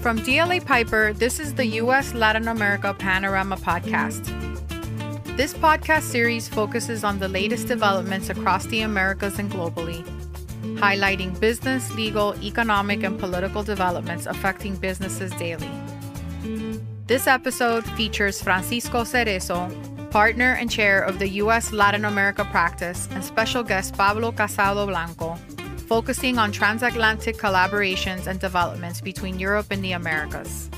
From DLA Piper, this is the US Latin America Panorama Podcast. This podcast series focuses on the latest developments across the Americas and globally, highlighting business, legal, economic, and political developments affecting businesses daily. This episode features Francisco Cerezo, partner and chair of the U.S. Latin America practice, and special guest Pablo Casado Blanco, focusing on transatlantic collaborations and developments between Europe and the Americas.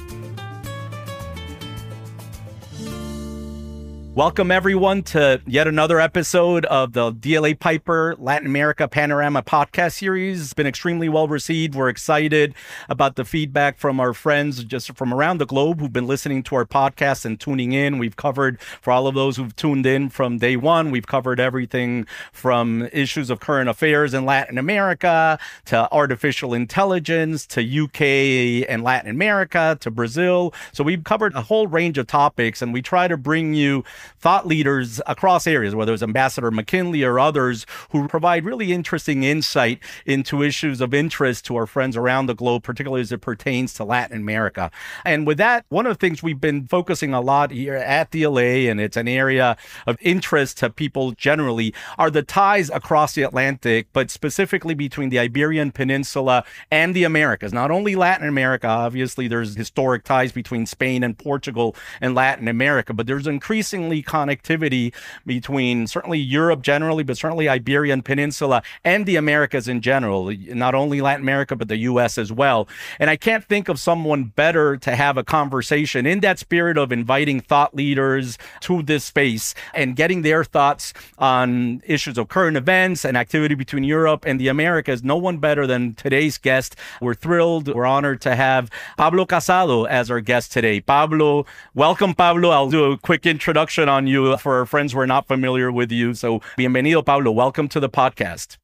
Welcome, everyone, to yet another episode of the DLA Piper Latin America Panorama podcast series. It's been extremely well received. We're excited about the feedback from our friends just from around the globe who've been listening to our podcast and tuning in. We've covered, for all of those who've tuned in from day one, we've covered everything from issues of current affairs in Latin America to artificial intelligence to UK and Latin America to Brazil. So we've covered a whole range of topics, and we try to bring you thought leaders across areas, whether it's Ambassador McKinley or others, who provide really interesting insight into issues of interest to our friends around the globe, particularly as it pertains to Latin America. And with that, one of the things we've been focusing a lot here at the LA, and it's an area of interest to people generally, are the ties across the Atlantic, but specifically between the Iberian Peninsula and the Americas. Not only Latin America, obviously, there's historic ties between Spain and Portugal and Latin America, but there's increasingly certainly connectivity between certainly Europe generally, but certainly Iberian Peninsula and the Americas in general, not only Latin America, but the U.S. as well. And I can't think of someone better to have a conversation in that spirit of inviting thought leaders to this space and getting their thoughts on issues of current events and activity between Europe and the Americas. No one better than today's guest. We're thrilled, we're honored to have Pablo Casado as our guest today. Pablo, welcome, Pablo. I'll do a quick introduction on you for our friends who are not familiar with you. So, bienvenido, Pablo. Welcome to the podcast.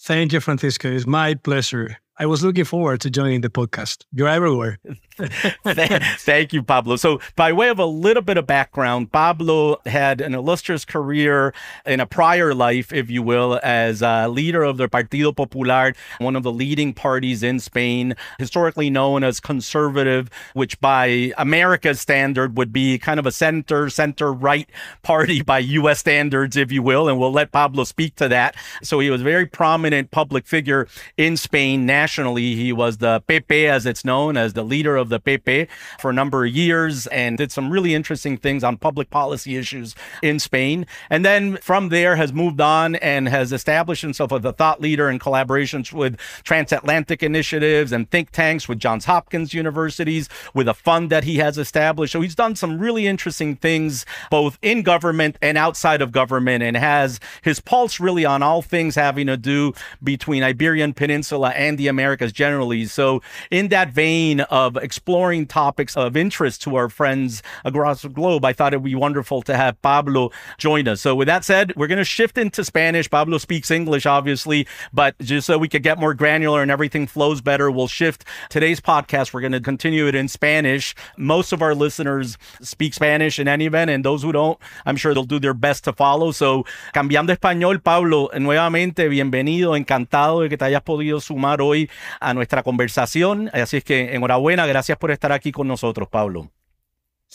Thank you, Francisco. It's my pleasure. I was looking forward to joining the podcast. You're everywhere. Thank you, Pablo. So, by way of a little bit of background, Pablo had an illustrious career in a prior life, if you will, as a leader of the Partido Popular, one of the leading parties in Spain, historically known as conservative, which by America's standard would be kind of a center, center right party by U.S. standards, if you will. And we'll let Pablo speak to that. So, he was a very prominent public figure in Spain. Now nationally. He was the Pepe, as it's known, as the leader of the Pepe for a number of years and did some really interesting things on public policy issues in Spain. And then from there has moved on and has established himself as a thought leader in collaborations with transatlantic initiatives and think tanks, with Johns Hopkins universities, with a fund that he has established. So he's done some really interesting things both in government and outside of government and has his pulse really on all things having to do between Iberian Peninsula and the Americas generally. So, in that vein of exploring topics of interest to our friends across the globe, I thought it would be wonderful to have Pablo join us. So, with that said, we're going to shift into Spanish. Pablo speaks English, obviously, but just so we could get more granular and everything flows better, we'll shift today's podcast. We're going to continue it in Spanish. Most of our listeners speak Spanish in any event, and those who don't, I'm sure they'll do their best to follow. So, cambiando español, Pablo, nuevamente, bienvenido, encantado de que te hayas podido sumar hoy a nuestra conversación. Así es que enhorabuena, gracias por estar aquí con nosotros, Pablo.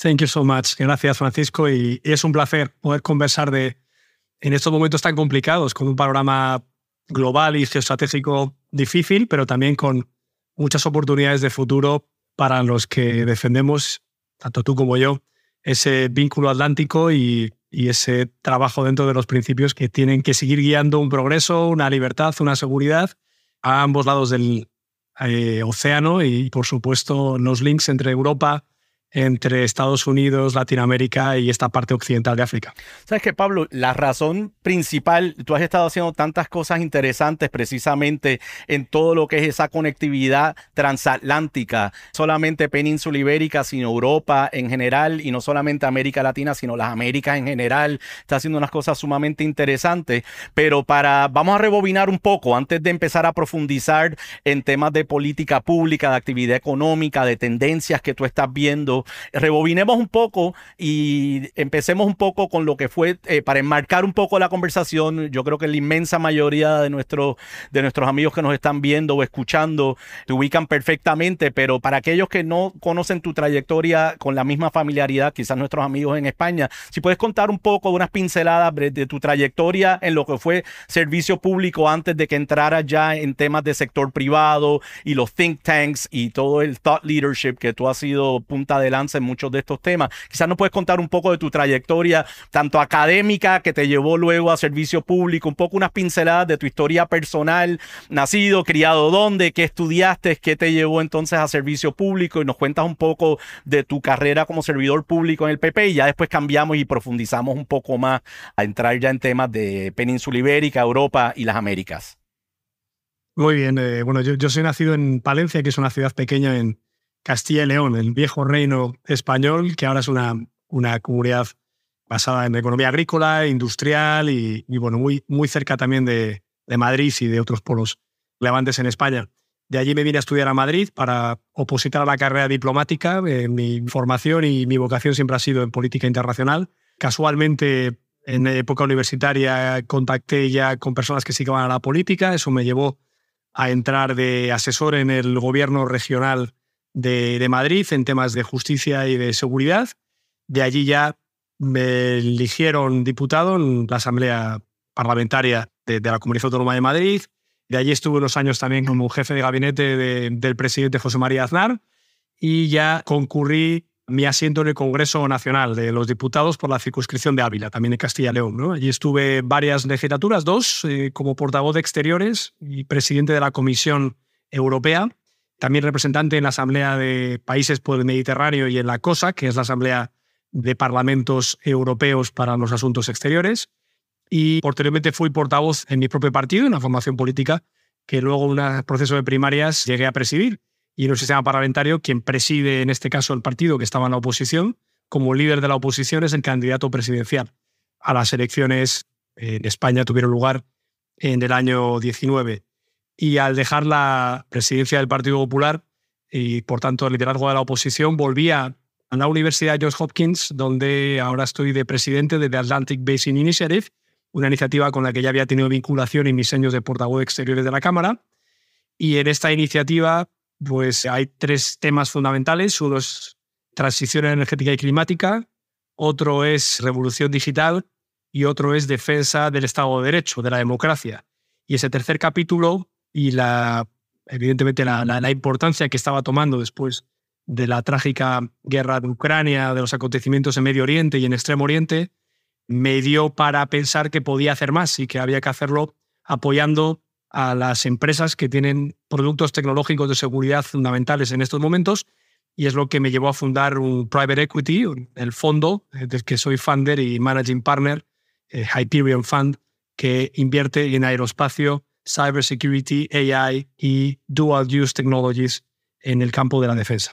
Thank you so much. Gracias, Francisco. Y, es un placer poder conversar de, en estos momentos tan complicados, con un panorama global y geoestratégico difícil, pero también con muchas oportunidades de futuro para los que defendemos, tanto tú como yo, ese vínculo atlántico y, ese trabajo dentro de los principios que tienen que seguir guiando un progreso, una libertad, una seguridad a ambos lados del eh, océano y, por supuesto, los links entre Europa entre Estados Unidos, Latinoamérica y esta parte occidental de África. Sabes que Pablo, la razón principal, tú has estado haciendo tantas cosas interesantes precisamente en todo lo que es esa conectividad transatlántica, solamente península ibérica, sino Europa en general y no solamente América Latina, sino las Américas en general. Está haciendo unas cosas sumamente interesantes, pero para vamos a rebobinar un poco antes de empezar a profundizar en temas de política pública, de actividad económica, de tendencias que tú estás viendo Rebobinemos un poco y empecemos un poco con lo que fue, eh, para enmarcar un poco la conversación, yo creo que la inmensa mayoría de, de nuestros amigos que nos están viendo o escuchando te ubican perfectamente, pero para aquellos que no conocen tu trayectoria con la misma familiaridad, quizás nuestros amigos en España, si puedes contar un poco, unas pinceladas de tu trayectoria en lo que fue servicio público antes de que entraras ya en temas de sector privado y los think tanks y todo el thought leadership que tú has sido punta de en muchos de estos temas. Quizás nos puedes contar un poco de tu trayectoria, tanto académica, que te llevó luego a servicio público, un poco unas pinceladas de tu historia personal, nacido, criado dónde, qué estudiaste, qué te llevó entonces a servicio público y nos cuentas un poco de tu carrera como servidor público en el PP y ya después cambiamos y profundizamos un poco más a entrar ya en temas de península ibérica, Europa y las Américas. Muy bien, eh, bueno, yo soy nacido en Palencia, que es una ciudad pequeña en, Castilla y León, el viejo reino español, que ahora es una, una comunidad basada en economía agrícola, industrial y, bueno, muy, muy cerca también de, Madrid y de otros polos levantes en España. De allí me vine a estudiar a Madrid para opositar a la carrera diplomática. Eh, mi formación y mi vocación siempre ha sido en política internacional. Casualmente, en época universitaria, contacté ya con personas que se van a la política. Eso me llevó a entrar de asesor en el gobierno regional de, Madrid en temas de justicia y de seguridad. De allí ya me eligieron diputado en la Asamblea Parlamentaria de, la Comunidad Autónoma de Madrid. De allí estuve unos años también como jefe de gabinete del presidente José María Aznar y ya concurrí mi asiento en el Congreso Nacional de los Diputados por la circunscripción de Ávila, también en Castilla y León. Allí estuve varias legislaturas, dos, eh, como portavoz de Exteriores y presidente de la Comisión Europea también representante en la Asamblea de Países por el Mediterráneo y en la COSA, que es la Asamblea de Parlamentos Europeos para los Asuntos Exteriores. Y posteriormente fui portavoz en mi propio partido, en la formación política, que luego en un proceso de primarias llegué a presidir. Y en un sistema parlamentario, quien preside en este caso el partido que estaba en la oposición, como líder de la oposición, es el candidato presidencial. A las elecciones en España tuvieron lugar en el año 19 y al dejar la presidencia del Partido Popular y por tanto el liderazgo de la oposición, volvía a la Universidad Johns Hopkins, donde ahora estoy de presidente de The Atlantic Basin Initiative, una iniciativa con la que ya había tenido vinculación en mis años de portavoz exteriores de la Cámara. Y en esta iniciativa pues hay tres temas fundamentales. Uno es transición energética y climática, otro es revolución digital y otro es defensa del Estado de Derecho, de la democracia. Y ese tercer capítulo y la, evidentemente la, importancia que estaba tomando después de la trágica guerra de Ucrania, de los acontecimientos en Medio Oriente y en Extremo Oriente, me dio para pensar que podía hacer más y que había que hacerlo apoyando a las empresas que tienen productos tecnológicos de seguridad fundamentales en estos momentos. Y es lo que me llevó a fundar un private equity, el fondo eh, del que soy founder y managing partner, eh, Hyperion Fund, que invierte en aeroespacio cybersecurity, AI, e dual use technologies, en el campo de la defensa.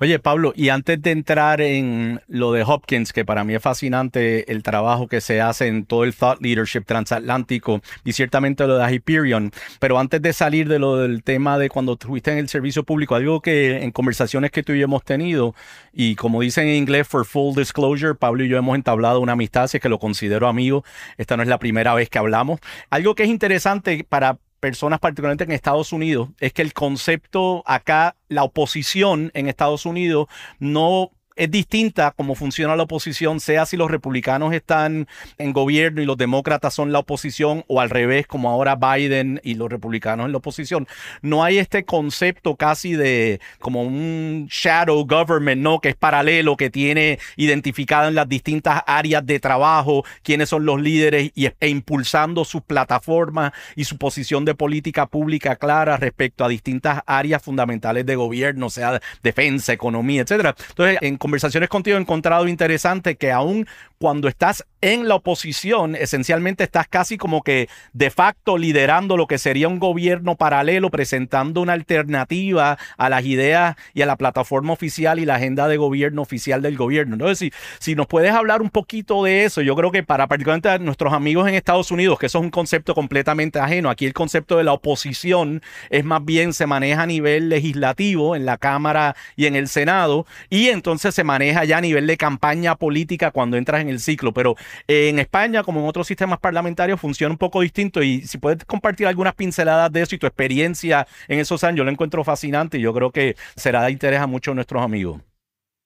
Oye, Pablo, y antes de entrar en lo de Hopkins, que para mí es fascinante el trabajo que se hace en todo el thought leadership transatlántico y ciertamente lo de Hyperion, pero antes de salir de lo del tema de cuando estuviste en el servicio público, algo que en conversaciones que tú y yo hemos tenido, y como dicen en inglés, for full disclosure, Pablo y yo hemos entablado una amistad, así que lo considero amigo, esta no es la primera vez que hablamos. Algo que es interesante para personas, particularmente en Estados Unidos, es que el concepto acá, la oposición en Estados Unidos no es distinta cómo funciona la oposición, sea si los republicanos están en gobierno y los demócratas son la oposición o al revés, como ahora Biden y los republicanos en la oposición. No hay este concepto casi de como un shadow government, ¿no? Que es paralelo, que tiene identificado en las distintas áreas de trabajo quiénes son los líderes y, e impulsando sus plataformas y su posición de política pública clara respecto a distintas áreas fundamentales de gobierno, sea defensa, economía, etcétera. Entonces, en conversaciones contigo he encontrado interesante que aún cuando estás en la oposición, esencialmente estás casi como que de facto liderando lo que sería un gobierno paralelo, presentando una alternativa a las ideas y a la plataforma oficial y la agenda de gobierno oficial del gobierno. Entonces, si, si nos puedes hablar un poquito de eso, yo creo que para particularmente nuestros amigos en Estados Unidos, que eso es un concepto completamente ajeno, aquí el concepto de la oposición es más bien se maneja a nivel legislativo, en la Cámara y en el Senado, y entonces se maneja ya a nivel de campaña política cuando entras en el ciclo, pero en España, como en otros sistemas parlamentarios, funciona un poco distinto y si puedes compartir algunas pinceladas de eso y tu experiencia en esos años, yo lo encuentro fascinante y yo creo que será de interés a muchos de nuestros amigos.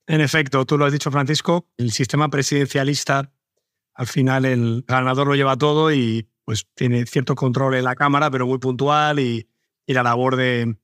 En efecto, tú lo has dicho, Francisco, el sistema presidencialista, al final el ganador lo lleva todo y pues tiene cierto control en la Cámara, pero muy puntual y, la labor de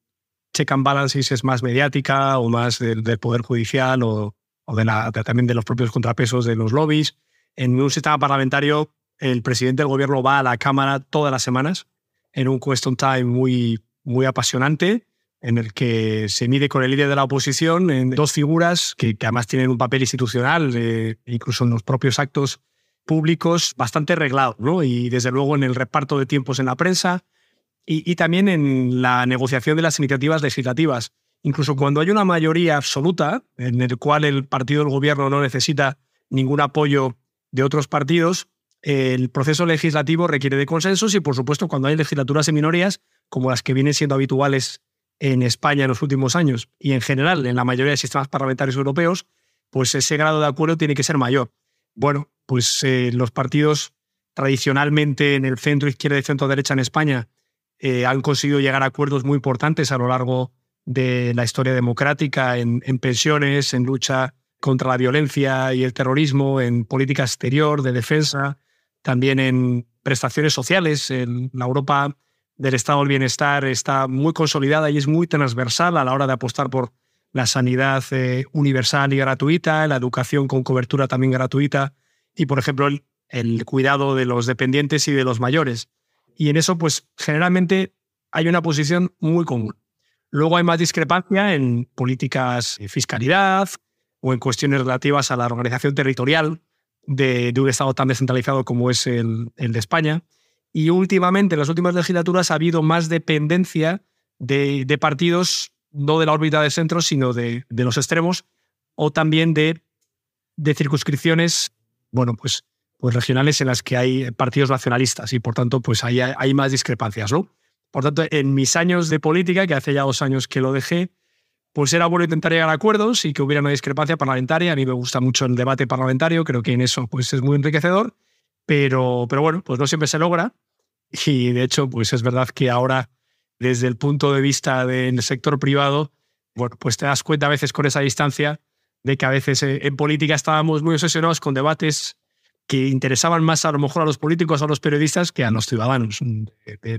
check and balances es más mediática o más del Poder Judicial o o también de los propios contrapesos de los lobbies. En un sistema parlamentario, el presidente del gobierno va a la Cámara todas las semanas en un question time muy, muy apasionante en el que se mide con el líder de la oposición en dos figuras que, además tienen un papel institucional, eh, incluso en los propios actos públicos, bastante reglado, Y desde luego en el reparto de tiempos en la prensa y también en la negociación de las iniciativas legislativas incluso cuando hay una mayoría absoluta, en el cual el partido del gobierno no necesita ningún apoyo de otros partidos, el proceso legislativo requiere de consensos y, por supuesto, cuando hay legislaturas en minorías, como las que vienen siendo habituales en España en los últimos años y en general en la mayoría de sistemas parlamentarios europeos, pues ese grado de acuerdo tiene que ser mayor. Bueno, pues eh, los partidos tradicionalmente en el centro izquierda y centro derecha en España eh, han conseguido llegar a acuerdos muy importantes a lo largo de de la historia democrática en, pensiones, en lucha contra la violencia y el terrorismo, en política exterior, de defensa, también en prestaciones sociales. En la Europa del Estado del Bienestar está muy consolidada y es muy transversal a la hora de apostar por la sanidad eh, universal y gratuita, la educación con cobertura también gratuita y, por ejemplo, el, el, cuidado de los dependientes y de los mayores. Y en eso, pues, generalmente hay una posición muy común. Luego hay más discrepancia en políticas de fiscalidad o en cuestiones relativas a la organización territorial de, un Estado tan descentralizado como es el, de España. Y últimamente, en las últimas legislaturas, ha habido más dependencia de, partidos, no de la órbita de centro, sino de, los extremos, o también de, circunscripciones, bueno, pues, pues, regionales en las que hay partidos nacionalistas y por tanto pues hay, hay más discrepancias, ¿no? Por tanto, en mis años de política, que hace ya dos años que lo dejé, pues era bueno intentar llegar a acuerdos y que hubiera una discrepancia parlamentaria. A mí me gusta mucho el debate parlamentario, creo que en eso pues, es muy enriquecedor, pero, pero bueno, pues no siempre se logra. Y de hecho, pues es verdad que ahora, desde el punto de vista del sector privado, bueno, pues te das cuenta a veces con esa distancia de que a veces eh, en política estábamos muy obsesionados con debates que interesaban más a lo mejor a los políticos, a los periodistas, que a los ciudadanos mm,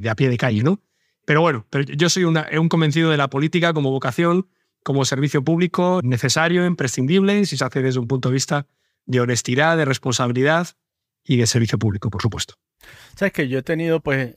de, a pie de calle, ¿no? Pero bueno, pero yo soy un convencido de la política como vocación, como servicio público necesario, imprescindible, si se hace desde un punto de vista de honestidad, de responsabilidad y de servicio público, por supuesto. Sabes que yo he tenido pues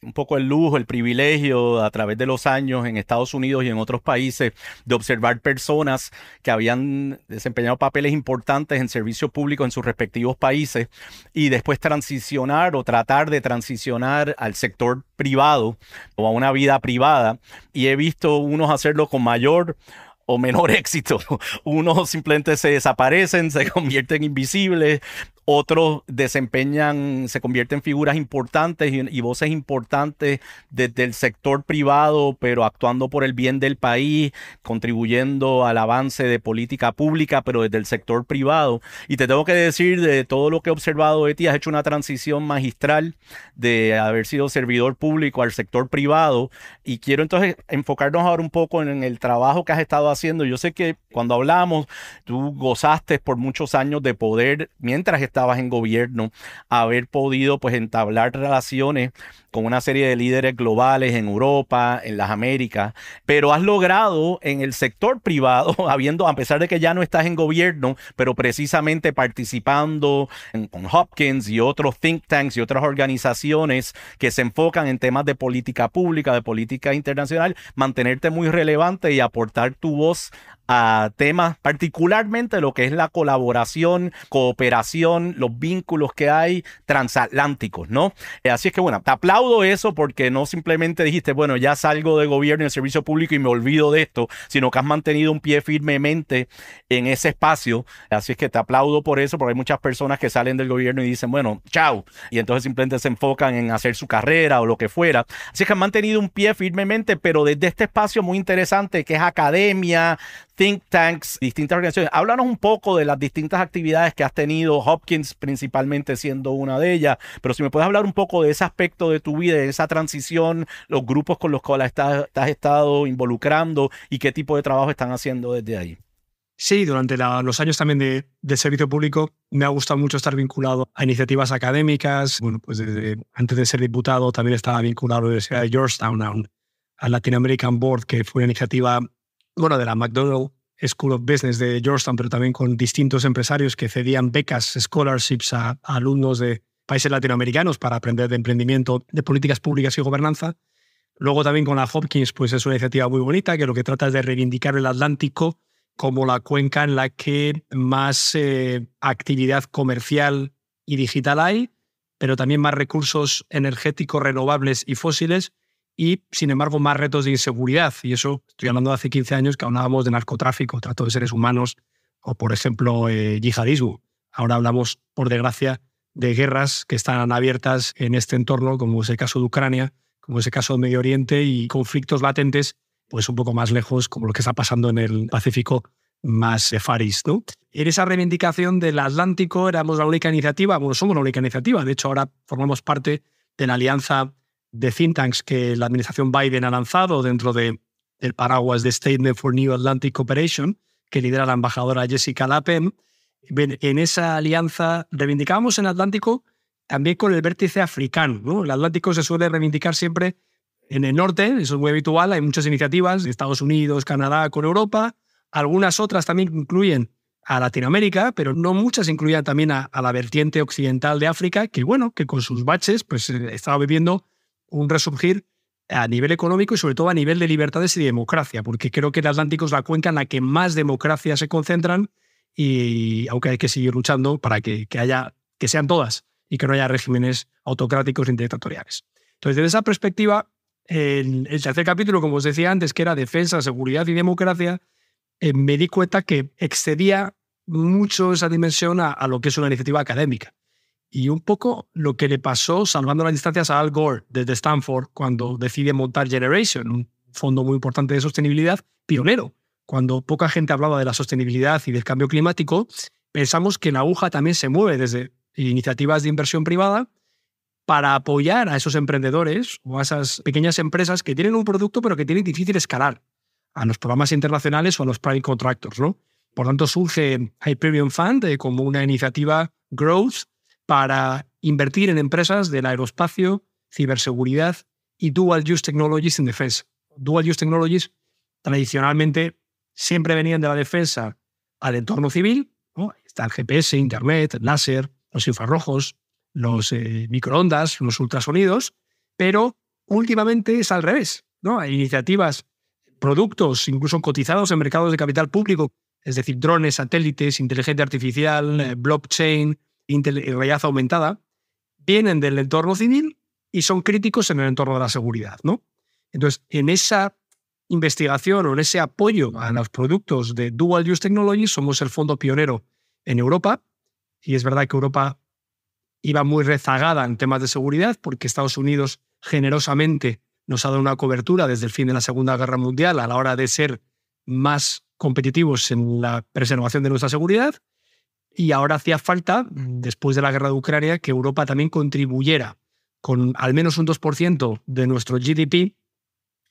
un poco el lujo, el privilegio a través de los años en Estados Unidos y en otros países de observar personas que habían desempeñado papeles importantes en servicio público en sus respectivos países y después transicionar o tratar de transicionar al sector privado o a una vida privada y he visto unos hacerlo con mayor o menor éxito. Unos simplemente se desaparecen, se convierten invisibles, otros desempeñan, se convierten en figuras importantes y, voces importantes desde el sector privado, pero actuando por el bien del país, contribuyendo al avance de política pública, pero desde el sector privado. Y te tengo que decir, de todo lo que he observado de ti, has hecho una transición magistral de haber sido servidor público al sector privado. Y quiero entonces enfocarnos ahora un poco en, en el trabajo que has estado haciendo. Yo sé que cuando hablamos, tú gozaste por muchos años de poder mientras estabas en gobierno, haber podido pues entablar relaciones con una serie de líderes globales en Europa, en las Américas, pero has logrado en el sector privado, habiendo, a pesar de que ya no estás en gobierno, pero precisamente participando con Hopkins y otros think tanks y otras organizaciones que se enfocan en temas de política pública, de política internacional, mantenerte muy relevante y aportar tu voz a temas, particularmente lo que es la colaboración, cooperación, los vínculos que hay transatlánticos, ¿no? Eh, así es que bueno, te aplaudo eso porque no simplemente dijiste, bueno, ya salgo del gobierno y el servicio público y me olvido de esto, sino que has mantenido un pie firmemente en ese espacio. Así es que te aplaudo por eso, porque hay muchas personas que salen del gobierno y dicen, bueno, chao, y entonces simplemente se enfocan en hacer su carrera o lo que fuera. Así es que han mantenido un pie firmemente, pero desde este espacio muy interesante que es academia, think tanks, distintas organizaciones. Háblanos un poco de las distintas actividades que has tenido, Hopkins principalmente siendo una de ellas, pero si me puedes hablar un poco de ese aspecto de tu vida, de esa transición, los grupos con los cuales estás, estado involucrando y qué tipo de trabajo están haciendo desde ahí. Sí, durante los años también de, servicio público me ha gustado mucho estar vinculado a iniciativas académicas. Bueno, pues antes de ser diputado también estaba vinculado a la Universidad de Georgetown, al Latin American Board, que fue una iniciativa bueno, de la McDonald School of Business de Georgetown, pero también con distintos empresarios que cedían becas, scholarships a, alumnos de países latinoamericanos para aprender de emprendimiento, de políticas públicas y gobernanza. Luego también con la Hopkins, pues es una iniciativa muy bonita que lo que trata es de reivindicar el Atlántico como la cuenca en la que más eh, actividad comercial y digital hay, pero también más recursos energéticos renovables y fósiles y, sin embargo, más retos de inseguridad. Y eso, estoy hablando de hace 15 años que hablábamos de narcotráfico, trato de seres humanos o, por ejemplo, eh, yihadismo. Ahora hablamos, por desgracia, de guerras que están abiertas en este entorno, como es el caso de Ucrania, como es el caso de Medio Oriente, y conflictos latentes, pues un poco más lejos, como lo que está pasando en el Pacífico más ¿no? En esa reivindicación del Atlántico éramos la única iniciativa, bueno, somos la única iniciativa, de hecho ahora formamos parte de la alianza de think tanks que la administración Biden ha lanzado dentro de, del paraguas de Statement for New Atlantic Cooperation, que lidera la embajadora Jessica Lapem. En esa alianza reivindicamos en Atlántico también con el vértice africano. ¿no? El Atlántico se suele reivindicar siempre en el norte, eso es muy habitual, hay muchas iniciativas de Estados Unidos, Canadá, con Europa. Algunas otras también incluyen a Latinoamérica, pero no muchas incluían también a, la vertiente occidental de África, que bueno, que con sus baches, pues eh, estaba viviendo un resurgir a nivel económico y sobre todo a nivel de libertades y democracia, porque creo que el Atlántico es la cuenca en la que más democracias se concentran y aunque hay que seguir luchando para que, que haya, que sean todas y que no haya regímenes autocráticos ni dictatoriales. Entonces, desde esa perspectiva, el, el tercer capítulo, como os decía antes, que era defensa, seguridad y democracia, eh, me di cuenta que excedía mucho esa dimensión a lo que es una iniciativa académica y un poco lo que le pasó, salvando las distancias, a Al Gore desde Stanford cuando decide montar Generation, un fondo muy importante de sostenibilidad, pionero. Cuando poca gente hablaba de la sostenibilidad y del cambio climático, pensamos que la aguja también se mueve desde iniciativas de inversión privada para apoyar a esos emprendedores o a esas pequeñas empresas que tienen un producto pero que tienen difícil escalar a los programas internacionales o a los private contractors, ¿no? Por tanto, surge Hyperion Fund eh, como una iniciativa growth para invertir en empresas del aeroespacio, ciberseguridad y dual use technologies en defensa. Dual use technologies tradicionalmente siempre venían de la defensa al entorno civil, está el GPS, Internet, láser, los infrarrojos, los eh, microondas, los ultrasonidos, pero últimamente es al revés. ¿no? Hay iniciativas, productos, incluso cotizados en mercados de capital público, es decir, drones, satélites, inteligencia artificial, eh, blockchain, realidad aumentada, vienen del entorno civil y son críticos en el entorno de la seguridad. ¿no? Entonces, en esa investigación o en ese apoyo a los productos de Dual Use Technology, somos el fondo pionero en Europa. Y es verdad que Europa iba muy rezagada en temas de seguridad porque Estados Unidos generosamente nos ha dado una cobertura desde el fin de la Segunda Guerra Mundial a la hora de ser más competitivos en la preservación de nuestra seguridad. Y ahora hacía falta, mm, después de la guerra de Ucrania, que Europa también contribuyera con al menos un 2% de nuestro GDP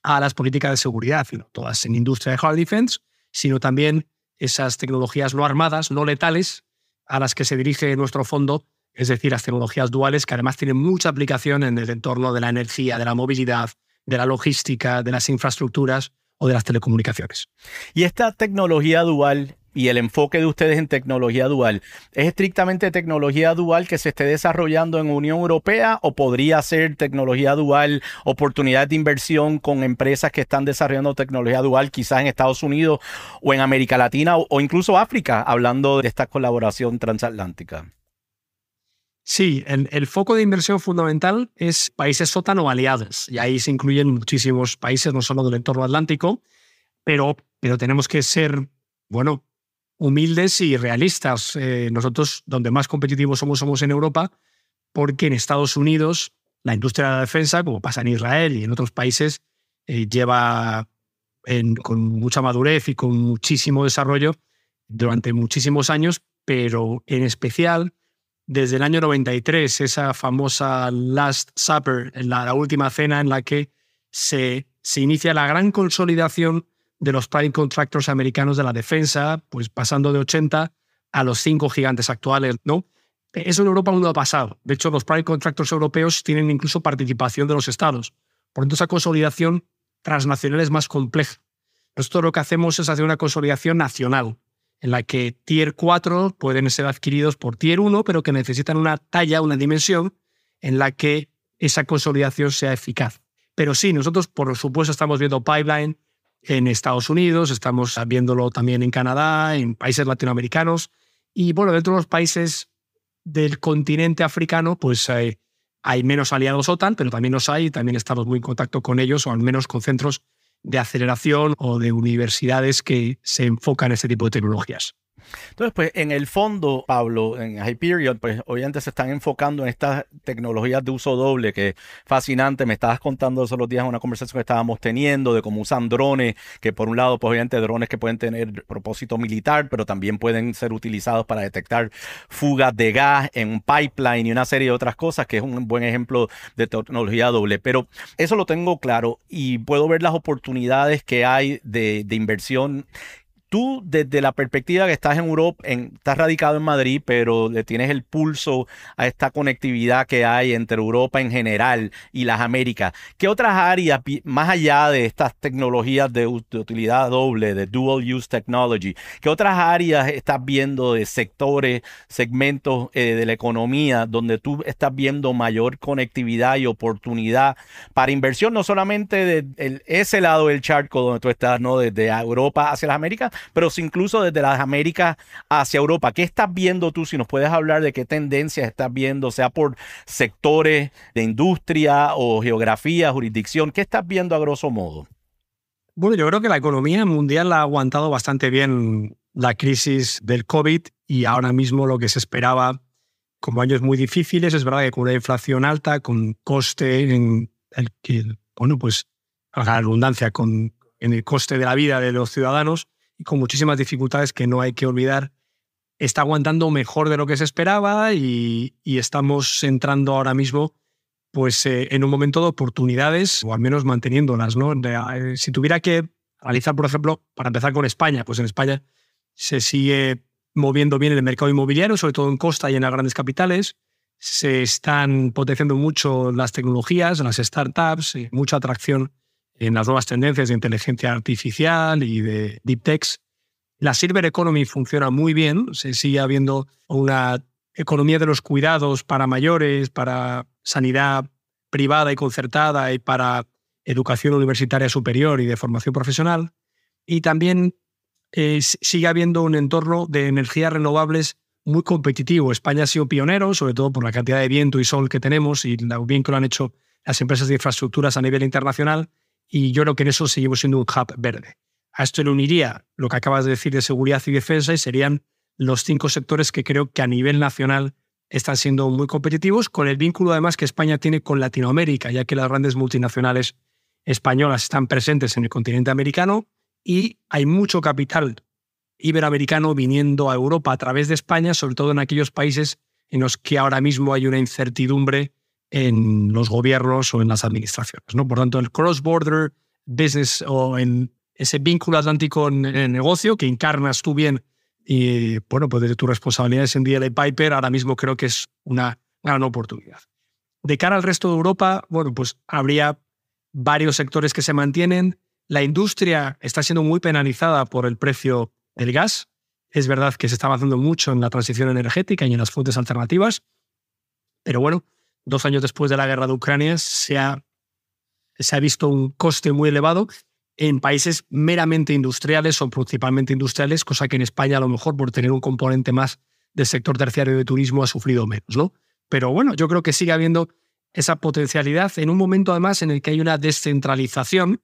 a las políticas de seguridad, no todas en industria de hard defense, sino también esas tecnologías no armadas, no letales, a las que se dirige nuestro fondo, es decir, las tecnologías duales, que además tienen mucha aplicación en el entorno de la energía, de la movilidad, de la logística, de las infraestructuras o de las telecomunicaciones. Y esta tecnología dual y el enfoque de ustedes en tecnología dual. ¿Es estrictamente tecnología dual que se esté desarrollando en Unión Europea o podría ser tecnología dual, oportunidad de inversión con empresas que están desarrollando tecnología dual quizás en Estados Unidos o en América Latina o, incluso África, hablando de esta colaboración transatlántica? Sí, el, foco de inversión fundamental es países sótano aliados, y ahí se incluyen muchísimos países, no solo del entorno atlántico, pero, pero tenemos que ser, bueno, humildes y realistas. Eh, nosotros, donde más competitivos somos, somos en Europa, porque en Estados Unidos la industria de la defensa, como pasa en Israel y en otros países, eh, lleva con mucha madurez y con muchísimo desarrollo durante muchísimos años, pero en especial desde el año 93, esa famosa Last Supper, la, la última cena en la que se, se inicia la gran consolidación de los prime contractors americanos de la defensa, pues pasando de 80 a los cinco gigantes actuales, ¿no? Eso en Europa no ha pasado. De hecho, los prime contractors europeos tienen incluso participación de los estados. Por lo tanto, esa consolidación transnacional es más compleja. Nosotros lo que hacemos es hacer una consolidación nacional, en la que tier 4 pueden ser adquiridos por tier 1, pero que necesitan una talla, una dimensión en la que esa consolidación sea eficaz. Pero sí, nosotros por supuesto estamos viendo pipeline, en Estados Unidos, estamos viéndolo también en Canadá, en países latinoamericanos y bueno, dentro de los países del continente africano, pues hay, menos aliados OTAN, pero también los hay y también estamos muy en contacto con ellos o al menos con centros de aceleración o de universidades que se enfocan en este tipo de tecnologías. Entonces, pues en el fondo, Pablo, en Hyperion, pues obviamente se están enfocando en estas tecnologías de uso doble, que es fascinante. Me estabas contando los otros días una conversación que estábamos teniendo de cómo usan drones, que por un lado, pues obviamente drones que pueden tener propósito militar, pero también pueden ser utilizados para detectar fugas de gas en un pipeline y una serie de otras cosas, que es un buen ejemplo de tecnología doble. Pero eso lo tengo claro y puedo ver las oportunidades que hay de inversión tú desde la perspectiva que estás en Europa, en, estás radicado en Madrid, pero le tienes el pulso a esta conectividad que hay entre Europa en general y las Américas. ¿Qué otras áreas, más allá de estas tecnologías de, utilidad doble, de dual use technology, qué otras áreas estás viendo de sectores, segmentos eh, de la economía donde tú estás viendo mayor conectividad y oportunidad para inversión, no solamente de ese lado del charco donde tú estás, ¿no? Desde Europa hacia las Américas, pero incluso desde las Américas hacia Europa. ¿Qué estás viendo tú? Si nos puedes hablar de qué tendencias estás viendo, sea por sectores de industria o geografía, jurisdicción, ¿qué estás viendo a grosso modo? Bueno, yo creo que la economía mundial ha aguantado bastante bien la crisis del COVID y ahora mismo lo que se esperaba como años muy difíciles, es verdad que con una inflación alta, con coste en el que, bueno, pues la redundancia, con, en el coste de la vida de los ciudadanos, con muchísimas dificultades que no hay que olvidar, está aguantando mejor de lo que se esperaba y, estamos entrando ahora mismo pues, eh, en un momento de oportunidades, o al menos manteniéndolas. ¿no? Ah, eh, si tuviera que analizar, por ejemplo, para empezar con España, pues en España se sigue moviendo bien el mercado inmobiliario, sobre todo en costa y en las grandes capitales. Se están potenciando mucho las tecnologías, las startups, eh, mucha atracción en las nuevas tendencias de inteligencia artificial y de deep techs. La silver economy funciona muy bien, se sigue habiendo una economía de los cuidados para mayores, para sanidad privada y concertada y para educación universitaria superior y de formación profesional. Y también eh, sigue habiendo un entorno de energías renovables muy competitivo. España ha sido pionero, sobre todo por la cantidad de viento y sol que tenemos y bien que lo han hecho las empresas de infraestructuras a nivel internacional y yo creo que en eso seguimos siendo un hub verde. A esto le uniría lo que acabas de decir de seguridad y defensa y serían los cinco sectores que creo que a nivel nacional están siendo muy competitivos, con el vínculo además que España tiene con Latinoamérica, ya que las grandes multinacionales españolas están presentes en el continente americano y hay mucho capital iberoamericano viniendo a Europa a través de España, sobre todo en aquellos países en los que ahora mismo hay una incertidumbre en los gobiernos o en las administraciones. ¿no? Por tanto, el cross-border business o en ese vínculo atlántico en el negocio que encarnas tú bien y bueno, pues de tu responsabilidades en DLA Piper ahora mismo creo que es una gran oportunidad. De cara al resto de Europa, bueno, pues habría varios sectores que se mantienen. La industria está siendo muy penalizada por el precio del gas. Es verdad que se está avanzando mucho en la transición energética y en las fuentes alternativas, pero bueno, dos años después de la guerra de Ucrania, se ha, se ha visto un coste muy elevado en países meramente industriales o principalmente industriales, cosa que en España a lo mejor por tener un componente más del sector terciario de turismo ha sufrido menos, ¿no? Pero bueno, yo creo que sigue habiendo esa potencialidad en un momento además en el que hay una descentralización,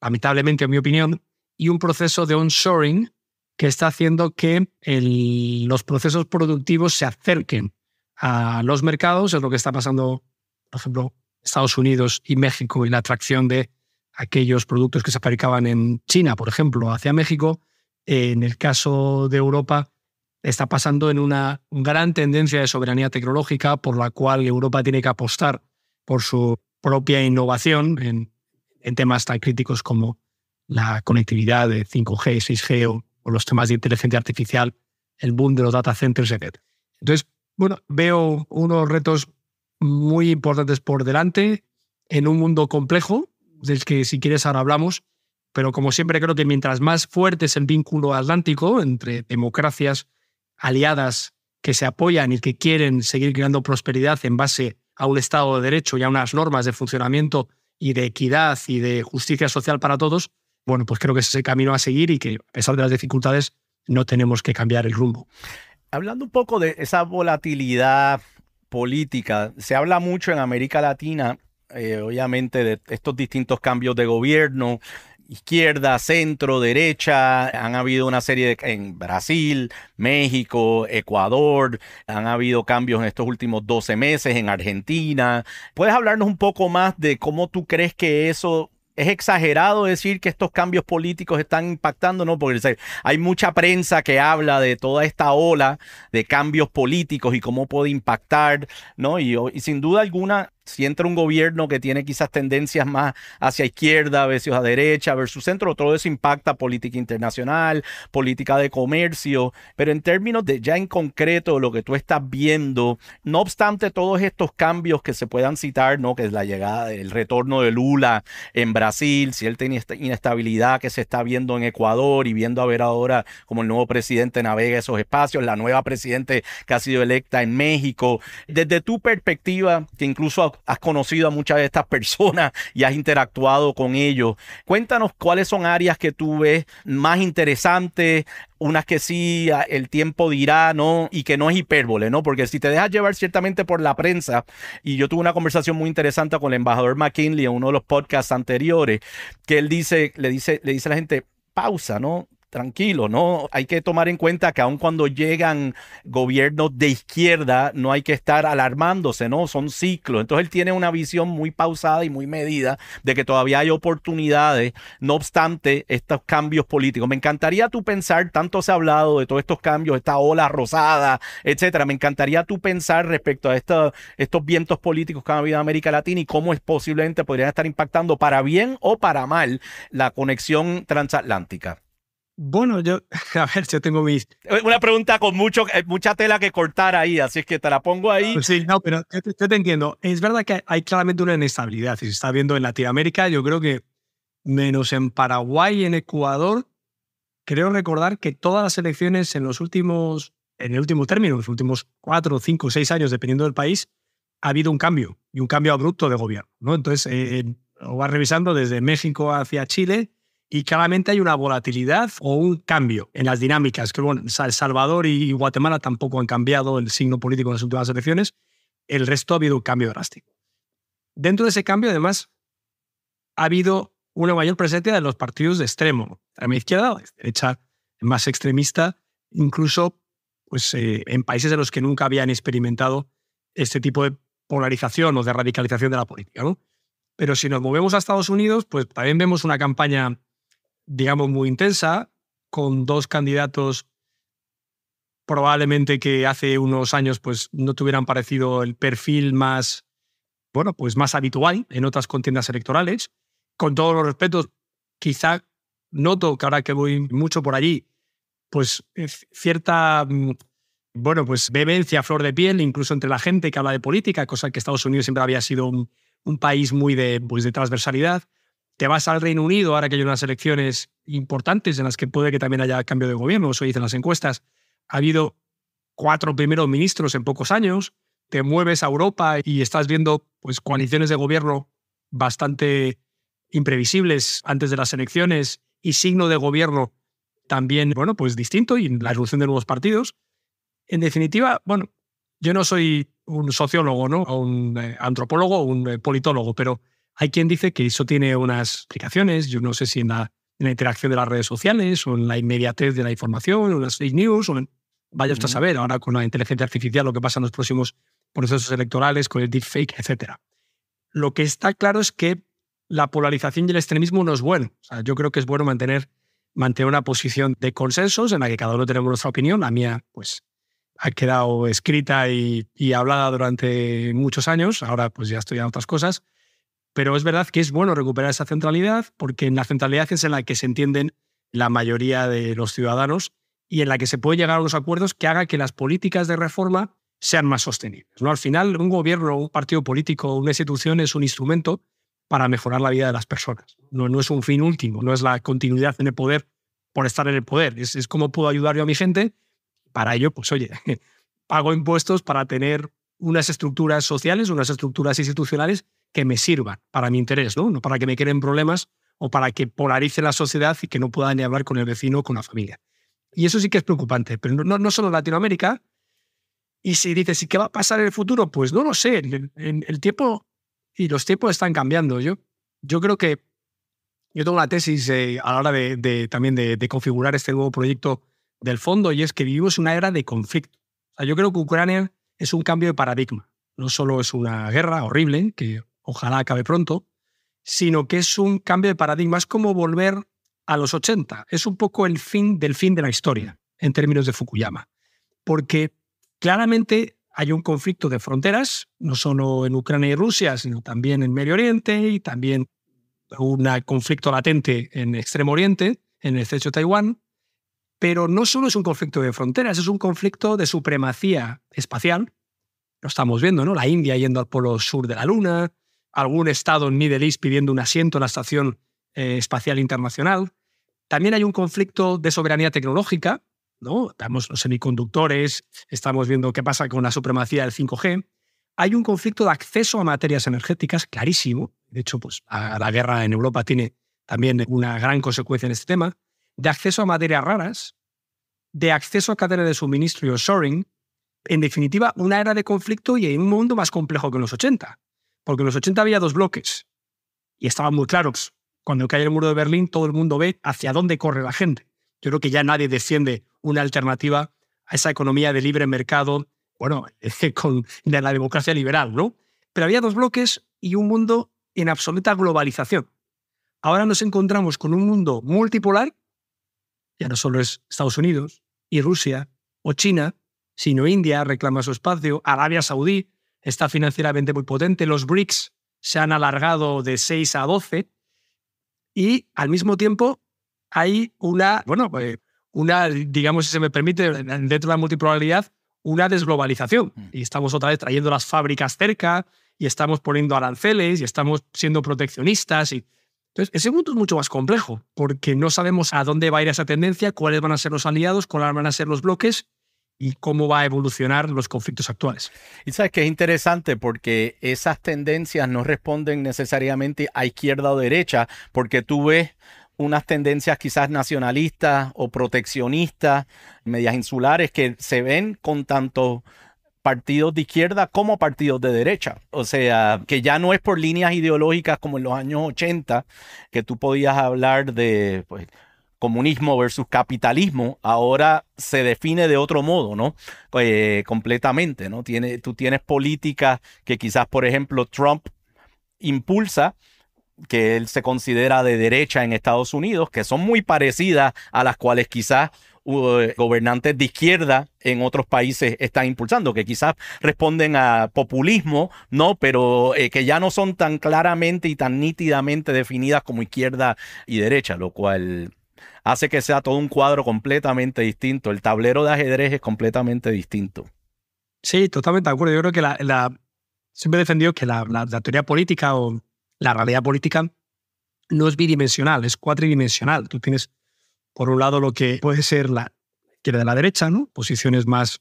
lamentablemente en mi opinión, y un proceso de onshoring que está haciendo que los procesos productivos se acerquen a los mercados, es lo que está pasando, por ejemplo, Estados Unidos y México y la atracción de aquellos productos que se fabricaban en China, por ejemplo, hacia México. Eh, en el caso de Europa, está pasando en una gran tendencia de soberanía tecnológica por la cual Europa tiene que apostar por su propia innovación en, temas tan críticos como la conectividad de 5G, 6G o, o los temas de inteligencia artificial, el boom de los data centers, etc. Entonces, bueno, veo unos retos muy importantes por delante en un mundo complejo, del que si quieres ahora hablamos, pero como siempre creo que mientras más fuerte es el vínculo atlántico entre democracias aliadas que se apoyan y que quieren seguir creando prosperidad en base a un Estado de Derecho y a unas normas de funcionamiento y de equidad y de justicia social para todos, bueno, pues creo que ese es el camino a seguir y que a pesar de las dificultades no tenemos que cambiar el rumbo hablando un poco de esa volatilidad política, se habla mucho en América Latina, eh, obviamente, de estos distintos cambios de gobierno, izquierda, centro, derecha, han habido una serie en Brasil, México, Ecuador, han habido cambios en estos últimos 12 meses en Argentina. ¿Puedes hablarnos un poco más de cómo tú crees que eso es exagerado decir que estos cambios políticos están impactando, ¿no? Porque hay mucha prensa que habla de toda esta ola de cambios políticos y cómo puede impactar, ¿no? y sin duda alguna si entra un gobierno que tiene quizás tendencias más hacia izquierda, a veces a derecha, versus centro, todo eso impacta política internacional, política de comercio, pero en términos de ya en concreto lo que tú estás viendo, no obstante todos estos cambios que se puedan citar, ¿no? que es la llegada, el retorno de Lula en Brasil, cierta inestabilidad que se está viendo en Ecuador y viendo a ver ahora como el nuevo presidente navega esos espacios, la nueva presidente que ha sido electa en México, desde tu perspectiva, que incluso has conocido a muchas de estas personas y has interactuado con ellos. Cuéntanos cuáles son áreas que tú ves más interesantes, unas que sí el tiempo dirá, ¿no? Y que no es hipérbole, ¿no? Porque si te dejas llevar ciertamente por la prensa, y yo tuve una conversación muy interesante con el embajador McKinley en uno de los podcasts anteriores, que él dice, le dice, le dice a la gente, pausa, ¿no? tranquilo, ¿no? Hay que tomar en cuenta que aun cuando llegan gobiernos de izquierda, no hay que estar alarmándose, ¿no? Son ciclos. Entonces él tiene una visión muy pausada y muy medida de que todavía hay oportunidades, no obstante estos cambios políticos. Me encantaría tú pensar, tanto se ha hablado de todos estos cambios, esta ola rosada, etcétera. Me encantaría tú pensar respecto a estos vientos políticos que han habido en América Latina y cómo es posiblemente podrían estar impactando para bien o para mal la conexión transatlántica. Bueno, yo, a ver, yo tengo mis... Eh, una pregunta con mucho, eh, mucha tela que cortar ahí, así es que te la pongo ahí. Sí, no, pero yo te, entiendo. Es verdad que hay claramente una inestabilidad. Si se está viendo en Latinoamérica, yo creo que menos en Paraguay y en Ecuador, creo recordar que todas las elecciones en los últimos, en el último término, en los últimos cuatro, cinco, seis años, dependiendo del país, ha habido un cambio y un cambio abrupto de gobierno. ¿no? Entonces, eh, lo vas revisando desde México hacia Chile y claramente hay una volatilidad o un cambio en las dinámicas, que bueno, El Salvador y Guatemala tampoco han cambiado el signo político en las últimas elecciones, el resto ha habido un cambio drástico. Dentro de ese cambio, además, ha habido una mayor presencia de los partidos de extremo, extrema izquierda, derecha más extremista, incluso pues, eh, en países en los que nunca habían experimentado este tipo de polarización o de radicalización de la política. ¿no? Pero si nos movemos a Estados Unidos, pues también vemos una campaña digamos, muy intensa, con dos candidatos probablemente que hace unos años pues, no tuvieran parecido el perfil más, bueno, pues más habitual en otras contiendas electorales. Con todos los respetos, quizá noto que ahora que voy mucho por allí, pues eh, cierta, mm, bueno, pues vehemencia, flor de piel, incluso entre la gente que habla de política, cosa que Estados Unidos siempre había sido un, país muy de, pues, de transversalidad te vas al Reino Unido, ahora que hay unas elecciones importantes en las que puede que también haya cambio de gobierno, eso dicen las encuestas, ha habido cuatro primeros ministros en pocos años, te mueves a Europa y estás viendo pues, coaliciones de gobierno bastante imprevisibles antes de las elecciones y signo de gobierno también, bueno, pues distinto y la evolución de nuevos partidos. En definitiva, bueno, yo no soy un sociólogo, ¿no? un eh, antropólogo un eh, politólogo, pero hay quien dice que eso tiene unas explicaciones, yo no sé si en la, en la interacción de las redes sociales o en la inmediatez de la información, o en las fake news, o en, vaya usted a saber ahora con la inteligencia artificial lo que pasa en los próximos procesos electorales, con el deepfake, etc. Lo que está claro es que la polarización y el extremismo no es bueno. O sea, yo creo que es bueno mantener, mantener una posición de consensos en la que cada uno tenemos nuestra opinión. La mía, pues, ha quedado escrita y, y hablada durante muchos años. Ahora, pues, ya estoy en otras cosas pero es verdad que es bueno recuperar esa centralidad porque en la centralidad es en la que se entienden la mayoría de los ciudadanos y en la que se puede llegar a unos acuerdos que hagan que las políticas de reforma sean más sostenibles. ¿no? Al final, un gobierno, un partido político, una institución es un instrumento para mejorar la vida de las personas. No, no es un fin último, no es la continuidad en el poder por estar en el poder. Es, es cómo puedo ayudar yo a mi gente. Para ello, pues oye, pago impuestos para tener unas estructuras sociales, unas estructuras institucionales que me sirvan para mi interés, ¿no? no para que me creen problemas o para que polarice la sociedad y que no pueda ni hablar con el vecino o con la familia. Y eso sí que es preocupante, pero no, no solo en Latinoamérica. Y si dices, ¿y qué va a pasar en el futuro? Pues no lo sé. el tiempo y los tiempos están cambiando. Yo, yo creo que yo tengo la tesis eh, a la hora de, también de, configurar este nuevo proyecto del fondo y es que vivimos una era de conflicto. yo creo que Ucrania es un cambio de paradigma. No solo es una guerra horrible, que ojalá acabe pronto, sino que es un cambio de paradigma, es como volver a los 80, es un poco el fin del fin de la historia en términos de Fukuyama, porque claramente hay un conflicto de fronteras, no solo en Ucrania y Rusia, sino también en Medio Oriente y también un conflicto latente en Extremo Oriente, en el estrecho de Taiwán. Pero no solo es un conflicto de fronteras, es un conflicto de supremacía espacial. Lo estamos viendo, ¿no? La India yendo al polo sur de la Luna, algún estado en Middle East pidiendo un asiento en la Estación eh, Espacial Internacional. También hay un conflicto de soberanía tecnológica, ¿no? Estamos los semiconductores, estamos viendo qué pasa con la supremacía del 5G. Hay un conflicto de acceso a materias energéticas clarísimo. De hecho, pues, la guerra en Europa tiene también una gran consecuencia en este tema. De acceso a materias raras, de acceso a cadenas de suministro y En definitiva, una era de conflicto y en un mundo más complejo que en los 80. Porque en los 80 había dos bloques y estaba muy claro. Pues, cuando cae el muro de Berlín, todo el mundo ve hacia dónde corre la gente. Yo creo que ya nadie defiende una alternativa a esa economía de libre mercado, bueno, de la democracia liberal, ¿no? Pero había dos bloques y un mundo en absoluta globalización. Ahora nos encontramos con un mundo multipolar, ya no solo es Estados Unidos y Rusia o China, sino India reclama su espacio, Arabia Saudí, está financieramente muy potente. Los BRICS se han alargado de 6 a 12 y al mismo tiempo hay una, bueno, eh, una, digamos, si se me permite, dentro de la multipolaridad una desglobalización. Mm. Y estamos otra vez trayendo las fábricas cerca y estamos poniendo aranceles y estamos siendo proteccionistas. Y... Entonces, ese mundo es mucho más complejo porque no sabemos a dónde va a ir esa tendencia, cuáles van a ser los aliados, cuáles van a ser los bloques y cómo va a evolucionar los conflictos actuales. Y sabes que es interesante porque esas tendencias no responden necesariamente a izquierda o derecha, porque tú ves unas tendencias quizás nacionalistas o proteccionistas, medias insulares, que se ven con tanto partidos de izquierda como partidos de derecha. O sea, que ya no es por líneas ideológicas como en los años 80, que tú podías hablar de pues, comunismo versus capitalismo ahora se define de otro modo, ¿no? Eh, completamente, ¿no? tú tienes políticas que quizás, por ejemplo, Trump impulsa, que él se considera de derecha en Estados Unidos, que son muy parecidas a las cuales quizás uh, gobernantes de izquierda en otros países están impulsando, que quizás responden a populismo, ¿no? Pero eh, que ya no son tan claramente y tan nítidamente definidas como izquierda y derecha, lo cual hace que sea todo un cuadro completamente distinto. El tablero de ajedrez es completamente distinto. Sí, totalmente de acuerdo. Yo creo que la, siempre he defendido que la, teoría política o la realidad política no es bidimensional, es cuatridimensional. Tú tienes, por un lado, lo que puede ser la izquierda de la derecha, ¿no? posiciones más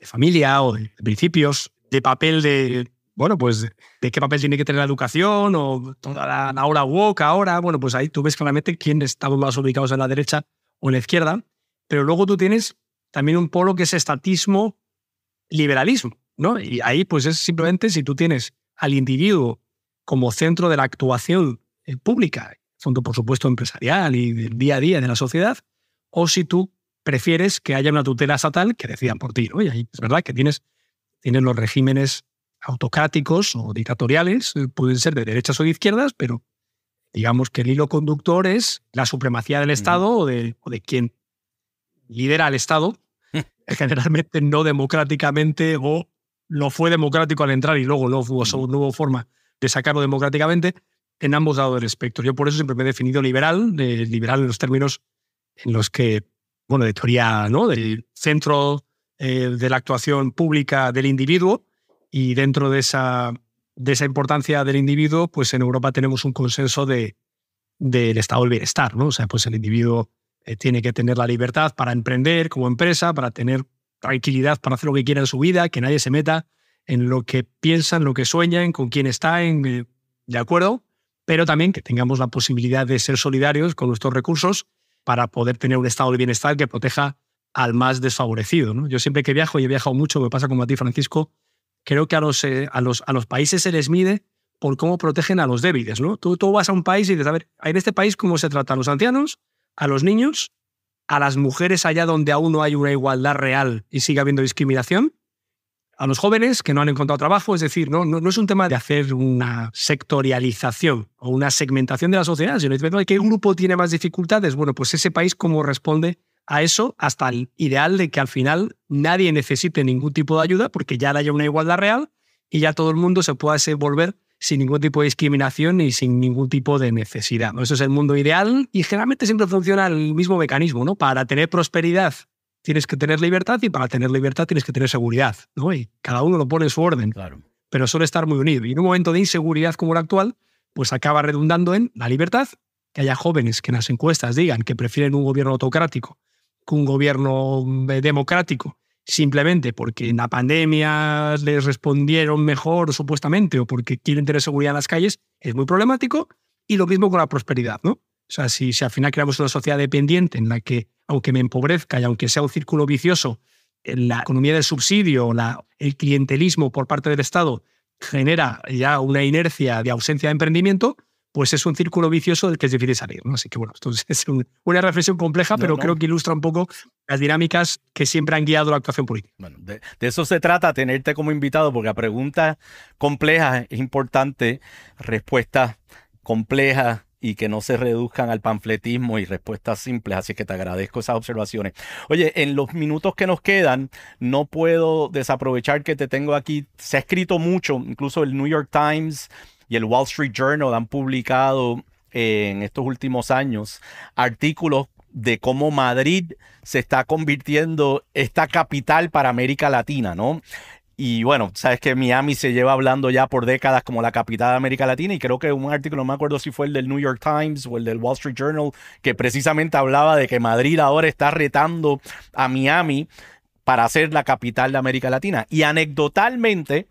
de familia o de principios, de papel de bueno, pues de qué papel tiene que tener la educación o toda la, woke ahora, bueno, pues ahí tú ves claramente quién está más ubicados en la derecha o en la izquierda, pero luego tú tienes también un polo que es estatismo, liberalismo, ¿no? Y ahí pues es simplemente si tú tienes al individuo como centro de la actuación eh, pública, fondo por supuesto empresarial y del día a día de la sociedad, o si tú prefieres que haya una tutela estatal que decidan por ti, ¿no? Y ahí es verdad que tienes, tienes los regímenes autocráticos o dictatoriales, eh, pueden ser de derechas o de izquierdas, pero digamos que el hilo conductor es la supremacía del Estado o, de, quien lidera al Estado, generalmente no democráticamente o no fue democrático al entrar y luego no hubo, forma de sacarlo democráticamente, en ambos lados del espectro. Yo por eso siempre me he definido liberal, liberal en los términos en los que, bueno, de teoría, ¿no? Del centro eh, de la actuación pública del individuo, y dentro de esa, de esa importancia del individuo, pues en Europa tenemos un consenso de, del estado del bienestar, ¿no? O sea, pues el individuo eh, tiene que tener la libertad para emprender como empresa, para tener tranquilidad para hacer lo que quiera en su vida, que nadie se meta en lo que piensan, lo que sueñan, con quién está, eh, ¿de acuerdo? Pero también que tengamos la posibilidad de ser solidarios con nuestros recursos para poder tener un estado de bienestar que proteja al más desfavorecido. ¿no? Yo siempre que viajo, y he viajado mucho, me pasa como a ti, Francisco, creo que a los, eh, a los, a los países se les mide por cómo protegen a los débiles, ¿no? Tú, vas a un país y dices, a ver, en este país cómo se trata a los ancianos, a los niños, a las mujeres allá donde aún no hay una igualdad real y sigue habiendo discriminación, a los jóvenes que no han encontrado trabajo, es decir, no, no, es un tema de hacer una sectorialización o una segmentación de la sociedad, sino que ¿qué grupo tiene más dificultades? Bueno, pues ese país cómo responde a eso hasta el ideal de que al final nadie necesite ningún tipo de ayuda porque ya haya una igualdad real y ya todo el mundo se pueda volver sin ningún tipo de discriminación y sin ningún tipo de necesidad. Eso es el mundo ideal y generalmente siempre funciona el mismo mecanismo, ¿no? Para tener prosperidad tienes que tener libertad y para tener libertad tienes que tener seguridad, ¿no? Y cada uno lo pone en su orden, claro. pero suele estar muy unido. Y en un momento de inseguridad como el actual, pues acaba redundando en la libertad, que haya jóvenes que en las encuestas digan que prefieren un gobierno autocrático un gobierno mm, eh, democrático, simplemente porque en la pandemia les respondieron mejor supuestamente o porque quieren tener seguridad en las calles, es muy problemático. Y lo mismo con la prosperidad, ¿no? O sea, si, si al final creamos una sociedad dependiente en la que, aunque me empobrezca y aunque sea un círculo vicioso, la economía del subsidio, el clientelismo por parte del Estado genera ya una inercia de ausencia de emprendimiento, pues es un círculo vicioso del que es difícil salir. Así que bueno, entonces es una reflexión compleja, pero creo que ilustra un poco las dinámicas que siempre han guiado la actuación política. de, eso se trata, tenerte como invitado, porque a preguntas complejas es importante respuestas complejas y que no se reduzcan al panfletismo y respuestas simples, así que te agradezco esas observaciones. Oye, en los minutos que nos quedan, no puedo desaprovechar que te tengo aquí. Se ha escrito mucho, incluso el New York Times y el Wall Street Journal han publicado eh, en estos últimos años artículos de cómo Madrid se está convirtiendo esta capital para América Latina, ¿no? Y bueno, sabes que Miami se lleva hablando ya por décadas como la capital de América Latina y creo que un artículo, no me acuerdo si fue el del New York Times o el del Wall Street Journal, que precisamente hablaba de que Madrid ahora está retando a Miami para ser la capital de América Latina. Y anecdotalmente,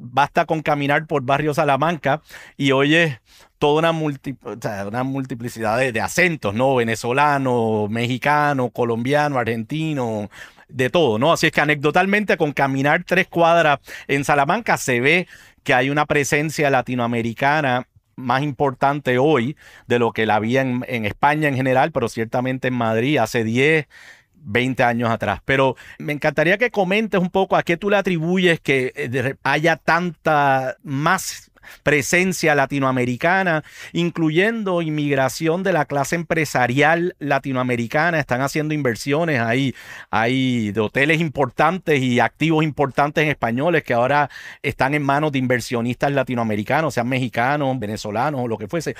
basta con caminar por barrio Salamanca y oye toda una, una multiplicidad de, acentos, ¿no? Venezolano, mexicano, colombiano, argentino, de todo, ¿no? Así es que anecdotalmente con caminar tres cuadras en Salamanca se ve que hay una presencia latinoamericana más importante hoy de lo que la había en, España en general, pero ciertamente en Madrid hace 10, 20 años atrás. Pero me encantaría que comentes un poco a qué tú le atribuyes que eh, haya tanta más presencia latinoamericana, incluyendo inmigración de la clase empresarial latinoamericana. Están haciendo inversiones ahí, hay de hoteles importantes y activos importantes en españoles que ahora están en manos de inversionistas latinoamericanos, sean mexicanos, venezolanos o lo que fuese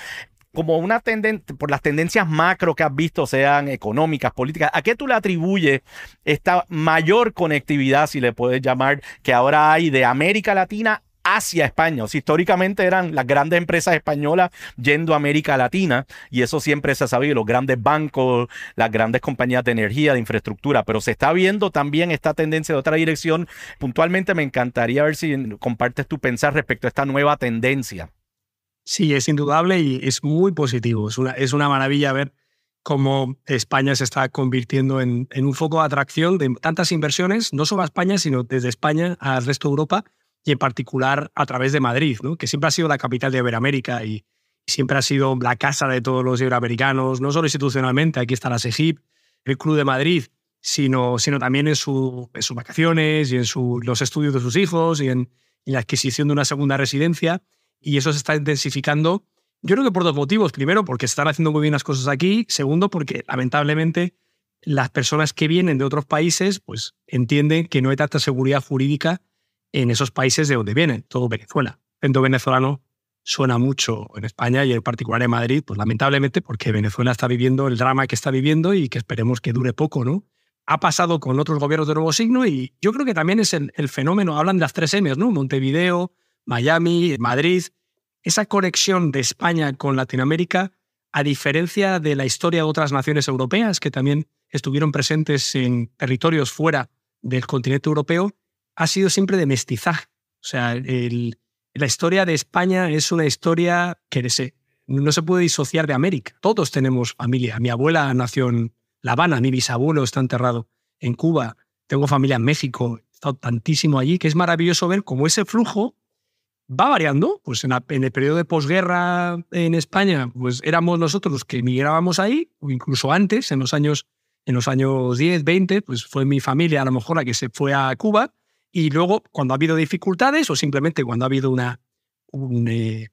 como una tendencia, por las tendencias macro que has visto, sean económicas, políticas, ¿a qué tú le atribuyes esta mayor conectividad, si le puedes llamar, que ahora hay de América Latina hacia España. O históricamente eran las grandes empresas españolas yendo a América Latina y eso siempre se ha sabido, los grandes bancos, las grandes compañías de energía, de infraestructura, pero se está viendo también esta tendencia de otra dirección. Puntualmente me encantaría ver si compartes tu pensar respecto a esta nueva tendencia. Sí, es indudable y es muy positivo. Es una, es una maravilla ver cómo España se está convirtiendo en, un foco de atracción de tantas inversiones, no solo a España, sino desde España al resto de Europa y en particular a través de Madrid, ¿no? que siempre ha sido la capital de Iberoamérica y siempre ha sido la casa de todos los iberoamericanos, no solo institucionalmente, aquí está la SEGIP, el Club de Madrid, sino, sino también en, su, en sus vacaciones y en los estudios de sus hijos y en la adquisición de una segunda residencia y eso se está intensificando. Yo creo que por dos motivos. Primero, porque se están haciendo muy bien las cosas aquí. Segundo, porque lamentablemente las personas que vienen de otros países pues entienden que no hay tanta seguridad jurídica en esos países de donde vienen, todo Venezuela. El venezolano suena mucho en España y en particular en Madrid, pues lamentablemente porque Venezuela está viviendo el drama que está viviendo y que esperemos que dure poco, ¿no? Ha pasado con otros gobiernos de nuevo signo y yo creo que también es el, fenómeno, hablan de las tres M, ¿no? Montevideo, Miami, Madrid. Esa conexión de España con Latinoamérica, a diferencia de la historia de otras naciones europeas que también estuvieron presentes en territorios fuera del continente europeo, ha sido siempre de mestizaje. O sea, la historia de España es una historia que no se puede disociar de América. Todos tenemos familia. Mi abuela nació en La Habana, mi bisabuelo está enterrado en Cuba, tengo familia en México, he estado tantísimo allí, que es maravilloso ver cómo ese flujo va variando. Pues en, el periodo de posguerra en España, pues éramos nosotros los que emigrábamos ahí, o incluso antes, en los años, en los años 10, 20, pues fue mi familia a lo mejor la que se fue a Cuba. Y luego, cuando ha habido dificultades o simplemente cuando ha habido una, eh,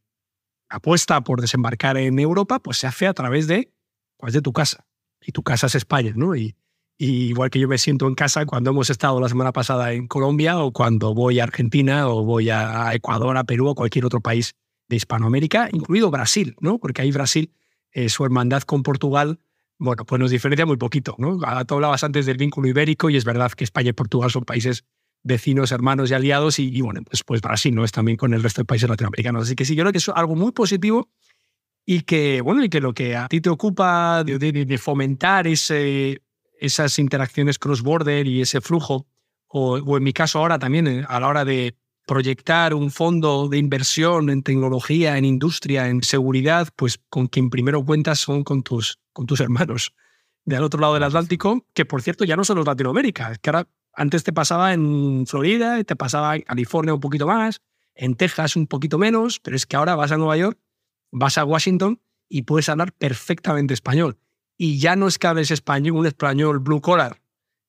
apuesta por desembarcar en Europa, pues se hace a través de, pues de tu casa. Y tu casa es España, ¿no? igual que yo me siento en casa cuando hemos estado la semana pasada en Colombia o cuando voy a Argentina o voy a Ecuador, a Perú o cualquier otro país de Hispanoamérica, incluido Brasil, ¿no? Porque ahí Brasil, eh, su hermandad con Portugal, bueno, pues nos diferencia muy poquito, ¿no? Ah, tú hablabas antes del vínculo ibérico y es verdad que España y Portugal son países vecinos, hermanos y aliados y, bueno, pues, pues Brasil no es también con el resto de países latinoamericanos. Así que sí, yo creo que es algo muy positivo y que, bueno, y que lo que a ti te ocupa de, fomentar ese esas interacciones cross-border y ese flujo, o, en mi caso ahora también, eh, a la hora de proyectar un fondo de inversión en tecnología, en industria, en seguridad, pues con quien primero cuentas son con tus, con tus hermanos del otro lado del Atlántico, que por cierto ya no son los Latinoamérica, que ahora antes te pasaba en Florida, te pasaba en California un poquito más, en Texas un poquito menos, pero es que ahora vas a Nueva York, vas a Washington y puedes hablar perfectamente español y ya no es que hables español, un español blue collar,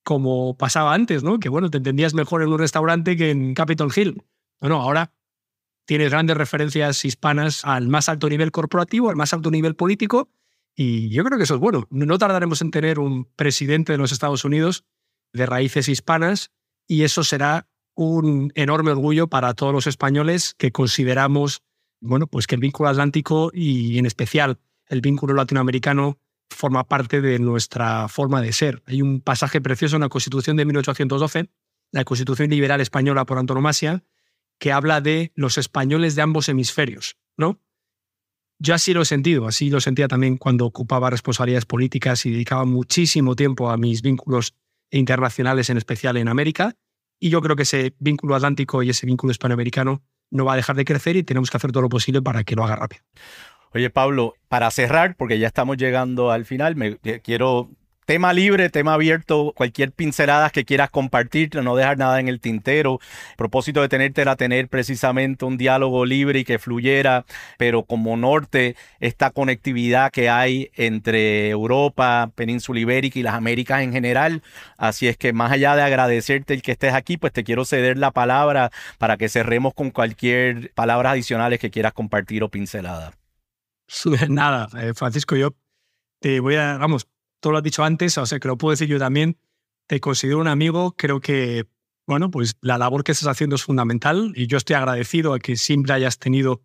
como pasaba antes, ¿no? Que bueno, te entendías mejor en un restaurante que en Capitol Hill. No, no, ahora tienes grandes referencias hispanas al más alto nivel corporativo, al más alto nivel político, y yo creo que eso es bueno. No tardaremos en tener un presidente de los Estados Unidos de raíces hispanas, y eso será un enorme orgullo para todos los españoles que consideramos, bueno, pues que el vínculo atlántico y en especial el vínculo latinoamericano forma parte de nuestra forma de ser. Hay un pasaje precioso en la Constitución de 1812, la Constitución Liberal Española por antonomasia, que habla de los españoles de ambos hemisferios, ¿no? Yo así lo he sentido, así lo sentía también cuando ocupaba responsabilidades políticas y dedicaba muchísimo tiempo a mis vínculos internacionales, en especial en América, y yo creo que ese vínculo atlántico y ese vínculo hispanoamericano no va a dejar de crecer y tenemos que hacer todo lo posible para que lo haga rápido. Oye, Pablo, para cerrar, porque ya estamos llegando al final, me eh, quiero tema libre, tema abierto, cualquier pincelada que quieras compartir, no dejar nada en el tintero. El propósito de tenerte era tener precisamente un diálogo libre y que fluyera, pero como norte, esta conectividad que hay entre Europa, Península Ibérica y las Américas en general. Así es que más allá de agradecerte el que estés aquí, pues te quiero ceder la palabra para que cerremos con cualquier palabras adicionales que quieras compartir o pincelada. Nada, eh, Francisco, yo te voy a, vamos, todo lo has dicho antes, o sea, que lo puedo decir yo también, te considero un amigo, creo que, bueno, pues la labor que estás haciendo es fundamental y yo estoy agradecido a que siempre hayas tenido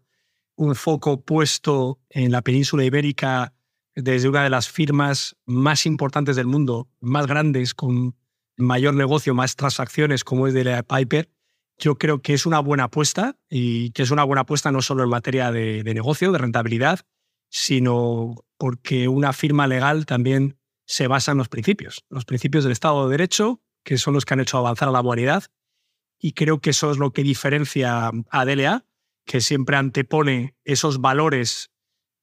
un foco puesto en la península ibérica desde una de las firmas más importantes del mundo, más grandes, con mayor negocio, más transacciones, como es de la Piper. Yo creo que es una buena apuesta y que es una buena apuesta no solo en materia de negocio, de rentabilidad, sino porque una firma legal también se basa en los principios, los principios del Estado de Derecho, que son los que han hecho avanzar a la humanidad. Y creo que eso es lo que diferencia a DLA, que siempre antepone esos valores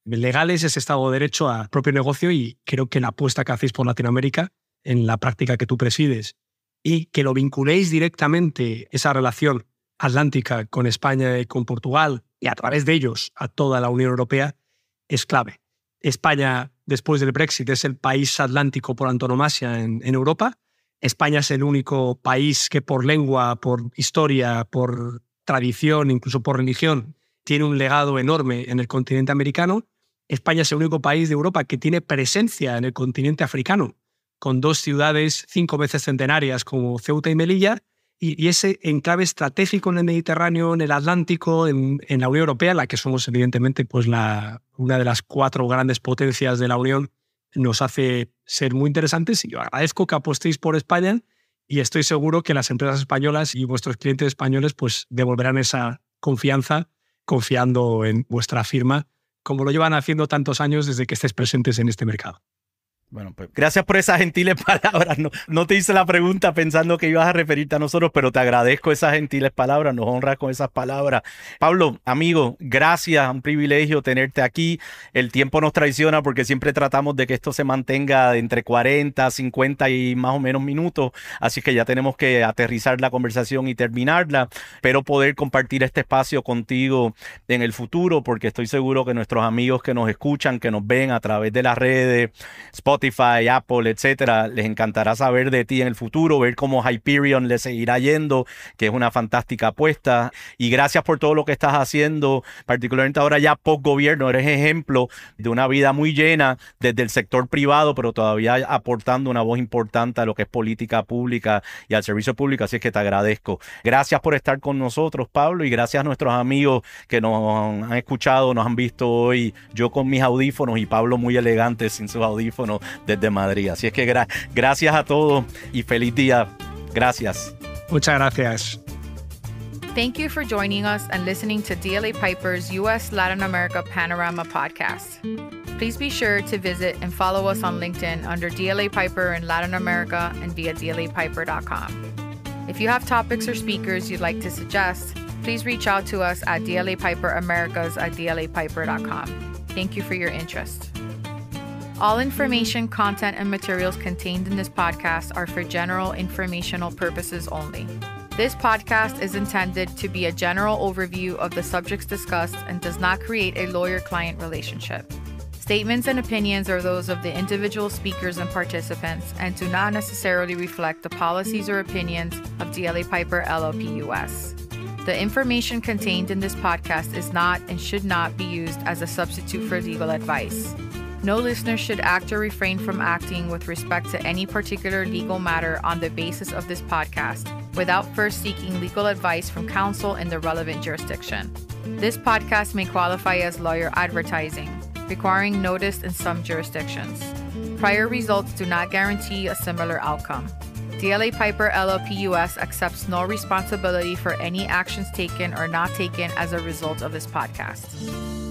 legales, ese Estado de Derecho al propio negocio. Y creo que la apuesta que hacéis por Latinoamérica, en la práctica que tú presides, y que lo vinculéis directamente, esa relación atlántica con España y con Portugal, y a través de ellos a toda la Unión Europea, es clave. España, después del Brexit, es el país atlántico por antonomasia en, Europa. España es el único país que por lengua, por historia, por tradición, incluso por religión, tiene un legado enorme en el continente americano. España es el único país de Europa que tiene presencia en el continente africano, con dos ciudades cinco veces centenarias como Ceuta y Melilla, y, ese enclave estratégico en el Mediterráneo, en el Atlántico, en, la Unión Europea, la que somos evidentemente pues la, una de las cuatro grandes potencias de la Unión, nos hace ser muy interesantes y yo agradezco que apostéis por España y estoy seguro que las empresas españolas y vuestros clientes españoles pues devolverán esa confianza confiando en vuestra firma como lo llevan haciendo tantos años desde que estáis presentes en este mercado. Bueno, pues gracias por esas gentiles palabras. No, te hice la pregunta pensando que ibas a referirte a nosotros, pero te agradezco esas gentiles palabras, nos honras con esas palabras. Pablo, amigo, gracias, un privilegio tenerte aquí. El tiempo nos traiciona porque siempre tratamos de que esto se mantenga entre 40, 50 y más o menos minutos, así que ya tenemos que aterrizar la conversación y terminarla, pero poder compartir este espacio contigo en el futuro, porque estoy seguro que nuestros amigos que nos escuchan, que nos ven a través de las redes, Spotify, Spotify, Apple, etcétera. Les encantará saber de ti en el futuro, ver cómo Hyperion le seguirá yendo, que es una fantástica apuesta. Y gracias por todo lo que estás haciendo, particularmente ahora ya post gobierno. Eres ejemplo de una vida muy llena desde el sector privado, pero todavía aportando una voz importante a lo que es política pública y al servicio público. Así es que te agradezco. Gracias por estar con nosotros, Pablo, y gracias a nuestros amigos que nos han escuchado, nos han visto hoy. Yo con mis audífonos y Pablo muy elegante sin sus audífonos desde Madrid. Así es que gra gracias a todos y feliz día. Gracias. Muchas gracias. Thank you for joining us and listening to DLA Piper's US Latin America Panorama podcast. Please be sure to visit and follow us on LinkedIn under DLA Piper in Latin America and via DLAPiper.com. If you have topics or speakers you'd like to suggest, please reach out to us at Americas at DLAPiper.com. Thank you for your interest. All information, content, and materials contained in this podcast are for general informational purposes only. This podcast is intended to be a general overview of the subjects discussed and does not create a lawyer client relationship. Statements and opinions are those of the individual speakers and participants and do not necessarily reflect the policies or opinions of DLA Piper LLP US. The information contained in this podcast is not and should not be used as a substitute for legal advice. No listener should act or refrain from acting with respect to any particular legal matter on the basis of this podcast without first seeking legal advice from counsel in the relevant jurisdiction. This podcast may qualify as lawyer advertising, requiring notice in some jurisdictions. Prior results do not guarantee a similar outcome. DLA Piper LLP US accepts no responsibility for any actions taken or not taken as a result of this podcast.